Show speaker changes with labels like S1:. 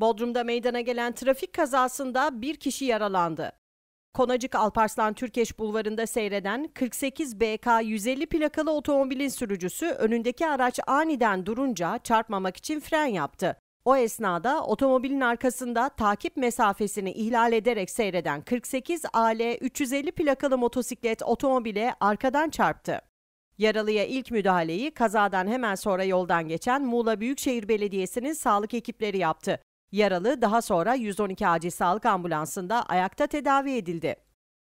S1: Bodrum'da meydana gelen trafik kazasında bir kişi yaralandı. Konacık Alparslan Türkeş Bulvarı'nda seyreden 48 BK 150 plakalı otomobilin sürücüsü önündeki araç aniden durunca çarpmamak için fren yaptı. O esnada otomobilin arkasında takip mesafesini ihlal ederek seyreden 48 AL 350 plakalı motosiklet otomobile arkadan çarptı. Yaralıya ilk müdahaleyi kazadan hemen sonra yoldan geçen Muğla Büyükşehir Belediyesi'nin sağlık ekipleri yaptı. Yaralı daha sonra 112 acil sağlık ambulansında ayakta tedavi edildi.